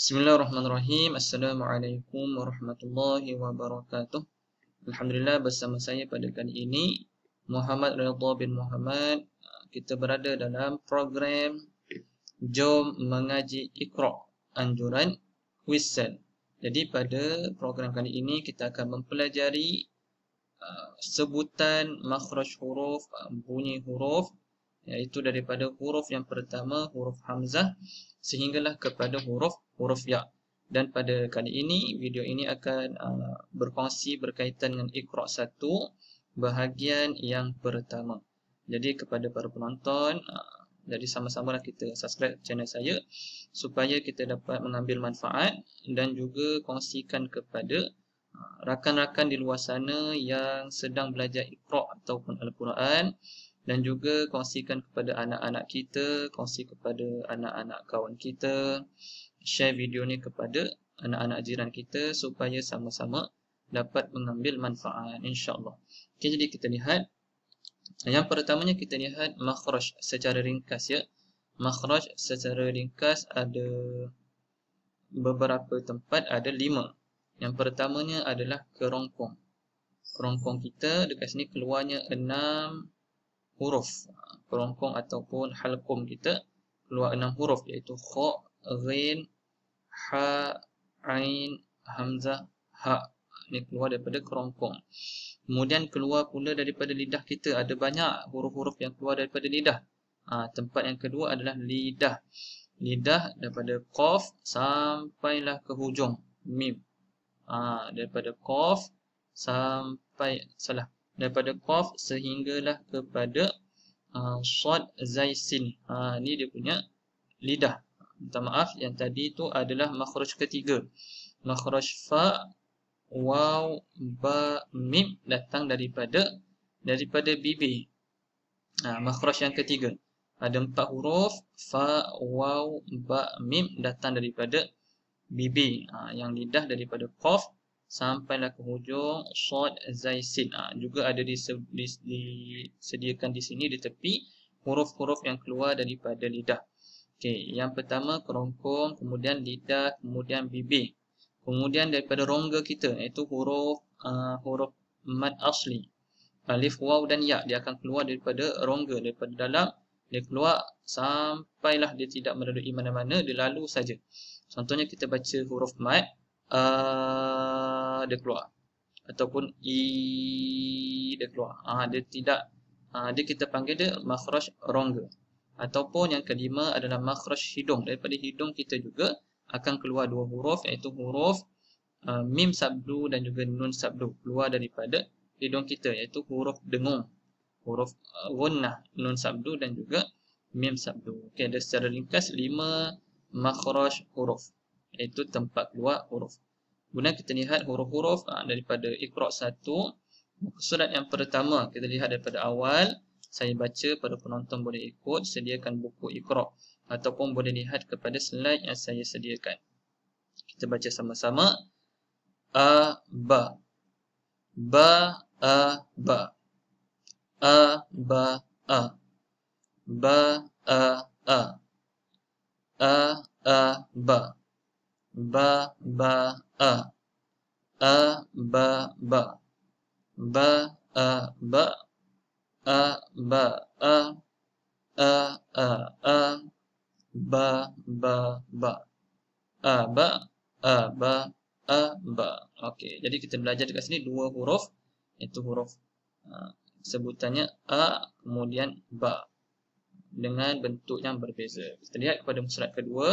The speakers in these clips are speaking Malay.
Bismillahirrahmanirrahim. Assalamualaikum warahmatullahi wabarakatuh. Alhamdulillah bersama saya pada kali ini Muhammad Ridha bin Muhammad. Kita berada dalam program Jom Mengaji Iqra Anjuran Wilson. Jadi pada program kali ini kita akan mempelajari uh, sebutan makhraj huruf, uh, bunyi huruf iaitu daripada huruf yang pertama huruf hamzah sehinggalah kepada huruf huruf ya. Dan pada kali ini, video ini akan uh, berkongsi berkaitan dengan ikhrok satu, bahagian yang pertama. Jadi kepada para penonton, uh, jadi sama-samalah kita subscribe channel saya supaya kita dapat mengambil manfaat dan juga kongsikan kepada uh, rakan-rakan di luar sana yang sedang belajar ikhrok ataupun Al-Quran dan juga kongsikan kepada anak-anak kita, kongsi kepada anak-anak kawan kita share video ni kepada anak-anak jiran kita supaya sama-sama dapat mengambil manfaat insyaallah. Okay, jadi kita lihat yang pertamanya kita lihat makhraj secara ringkas ya. Makhraj secara ringkas ada beberapa tempat ada lima. Yang pertamanya adalah kerongkong. Kerongkong kita dekat sini keluarnya enam huruf. Kerongkong ataupun halkum kita keluar enam huruf iaitu kho, Zain Ha Ain Hamza, Ha Ini keluar daripada kerongkong Kemudian keluar pula daripada lidah kita Ada banyak huruf-huruf yang keluar daripada lidah ha, Tempat yang kedua adalah lidah Lidah daripada Qaf Sampailah ke hujung Mim ha, Daripada Qaf Sampai Salah Daripada Qaf sehinggalah kepada uh, ha, Shad Zaisin ha, Ini dia punya lidah minta maaf yang tadi itu adalah makhraj ketiga makhraj fa waw ba mim datang daripada daripada bibir ha, makhraj yang ketiga ada empat huruf fa waw ba mim datang daripada bibir ha, yang lidah daripada qaf sampailah ke hujung sad zai sin ha, juga ada disediakan di, di, di sini di tepi huruf-huruf yang keluar daripada lidah Okey, yang pertama kerongkong, kemudian lidah, kemudian bibir. Kemudian daripada rongga kita iaitu huruf uh, huruf mad asli. Alif, waw dan ya dia akan keluar daripada rongga daripada dalam dia keluar sampailah dia tidak melalui mana-mana dia lalu saja. Contohnya kita baca huruf mad a uh, dia keluar ataupun i dia keluar. Ah uh, dia tidak uh, dia kita panggil dia makhraj rongga. Ataupun yang kelima adalah makhraj hidung. Daripada hidung kita juga akan keluar dua huruf iaitu huruf uh, mim sabdu dan juga nun sabdu. Keluar daripada hidung kita iaitu huruf dengung. Huruf uh, gunnah, nun sabdu dan juga mim sabdu. Okey, ada secara ringkas lima makhraj huruf iaitu tempat keluar huruf. Kemudian kita lihat huruf-huruf uh, daripada Iqra' 1. Surat yang pertama kita lihat daripada awal saya baca para penonton boleh ikut sediakan buku ikhra ataupun boleh lihat kepada slide yang saya sediakan. Kita baca sama-sama. A ba ba a ba a ba a ba a a a a ba ba ba a a ba ba ba a ba a ba a a e, a e, a e, ba ba ba a ba a ba a ba okey jadi kita belajar dekat sini dua huruf iaitu huruf sebutannya a kemudian ba dengan bentuk yang berbeza kita lihat kepada musyarat kedua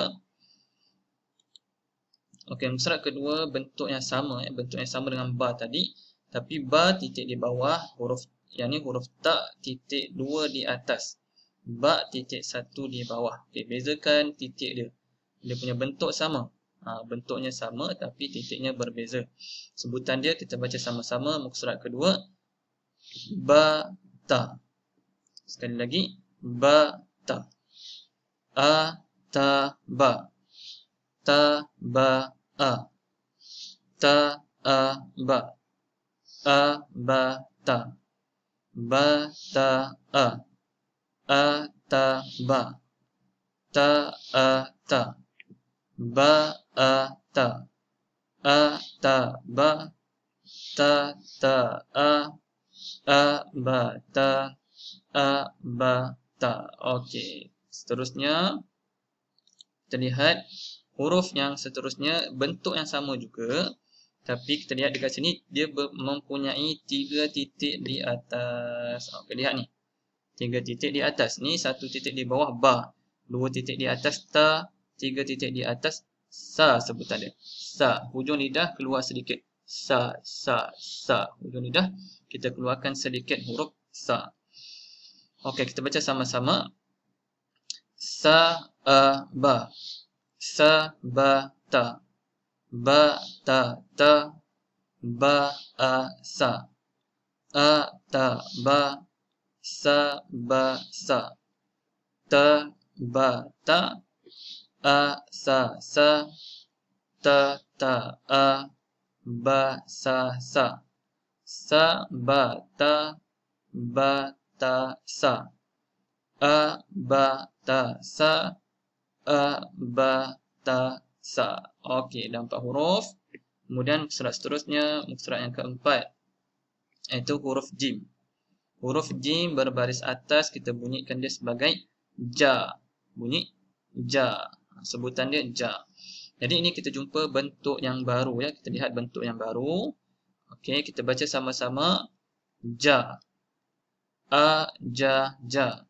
okey musyarat kedua bentuknya sama ya bentuknya sama dengan ba tadi tapi ba titik di bawah huruf yang ni huruf tak titik dua di atas ba titik satu di bawah okay, bezakan titik dia dia punya bentuk sama ha, bentuknya sama tapi titiknya berbeza sebutan dia kita baca sama-sama muka surat kedua ba ta sekali lagi ba ta a ta ba ta ba a ta a ba a ba ta Ba ba ba ba ta ta ta ta ta ta ta a a a a a ta a a ba ta a ba ta. Okey, seterusnya terlihat Huruf yang seterusnya Bentuk yang sama juga tapi kita lihat dekat sini dia mempunyai tiga titik di atas. Ah, okey lihat ni. Tiga titik di atas. Ni satu titik di bawah ba, dua titik di atas ta, tiga titik di atas sa sebutan dia. Sa, hujung lidah keluar sedikit. Sa, sa, sa, hujung lidah kita keluarkan sedikit huruf sa. Okey, kita baca sama-sama. Sa, a, ba. Sa, ba, ta ba ta ta ba a sa a ta ba sa ba sa ta ba ta a sa sa ta ta a ba sa sa sa ba ta ba ta sa a ba ta sa a ba ta sa. Okey, dah empat huruf. Kemudian surat seterusnya, surat yang keempat. Iaitu huruf jim. Huruf jim berbaris atas, kita bunyikan dia sebagai ja. Bunyi ja. Sebutan dia ja. Jadi ini kita jumpa bentuk yang baru ya. Kita lihat bentuk yang baru. Okey, kita baca sama-sama. Ja. A, ja, ja.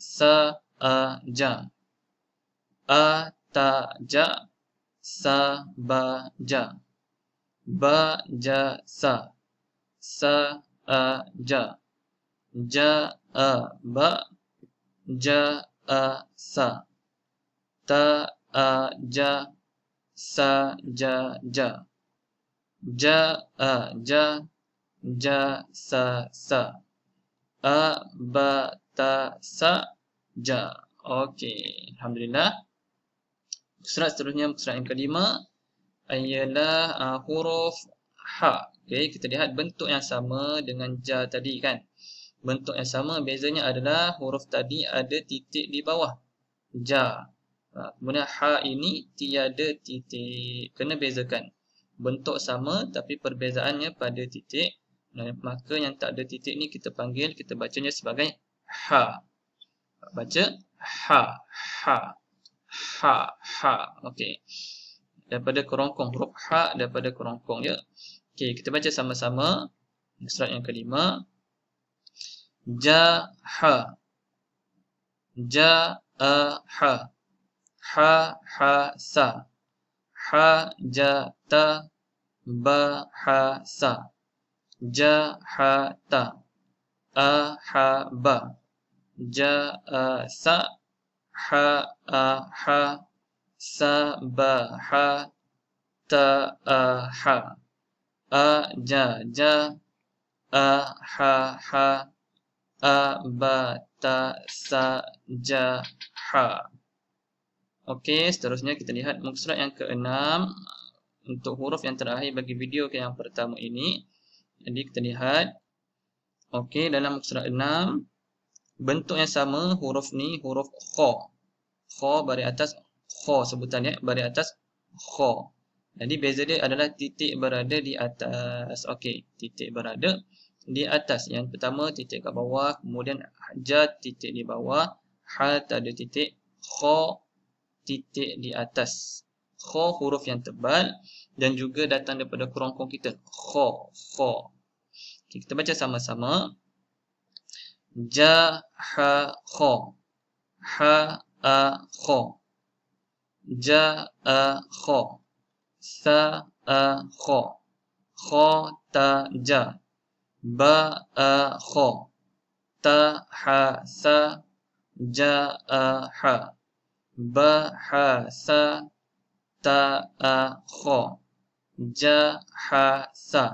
Sa, a, ja. A, ta, ja sa ba ja ba ja sa sa a ja ja a ba ja a sa ta a ja sa ja ja ja a ja ja sa sa a ba ta sa ja okey alhamdulillah surat seterusnya surat yang kelima ialah uh, huruf h. Okay kita lihat bentuk yang sama dengan ja tadi kan bentuk yang sama bezanya adalah huruf tadi ada titik di bawah ja uh, kemudian h ini tiada titik kena bezakan bentuk sama tapi perbezaannya pada titik maka yang tak ada titik ni kita panggil kita bacanya sebagai h. baca h h ha ha okey daripada kerongkong huruf ha daripada kerongkong ya okey kita baca sama-sama surat yang kelima ja ha ja a e, ha ha ha sa ha ja ta ba ha sa ja ha ta a e, ha ba ja a e, sa Ha a ha س ب ح ت أ ح a ج ج a ح ح أ ب ت س ج ح Okey, seterusnya kita lihat muka surat yang keenam untuk huruf yang terakhir bagi video yang pertama ini. Jadi kita lihat okey dalam muka surat 6 bentuk yang sama huruf ni huruf kha kho bari atas kho sebutannya bari atas kho jadi beza dia adalah titik berada di atas okey titik berada di atas yang pertama titik kat bawah kemudian ja titik di bawah hat ada titik kho titik di atas kho huruf yang tebal dan juga datang daripada kerongkong kita kho kho okay, kita baca sama-sama ja ha kho ha a kho ja a kho sa a kho kho ta ja ba a kho ta ha sa ja a ha ba ha sa ta a kho ja ha sa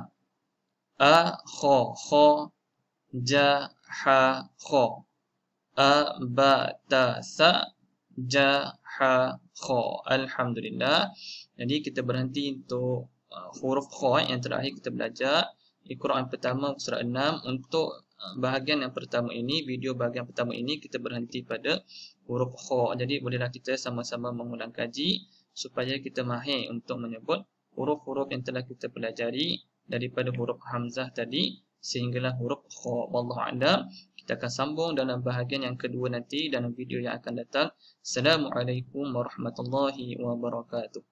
a kho kho ja ha kho a ba ta sa ja ha, alhamdulillah jadi kita berhenti untuk uh, huruf kha eh, yang terakhir kita belajar ikra yang pertama surah 6 untuk uh, bahagian yang pertama ini video bahagian pertama ini kita berhenti pada huruf kha jadi bolehlah kita sama-sama mengulang kaji supaya kita mahir untuk menyebut huruf-huruf yang telah kita pelajari daripada huruf hamzah tadi sehinggalah huruf kha wallahu a'lam kita akan sambung dalam bahagian yang kedua nanti dalam video yang akan datang assalamualaikum warahmatullahi wabarakatuh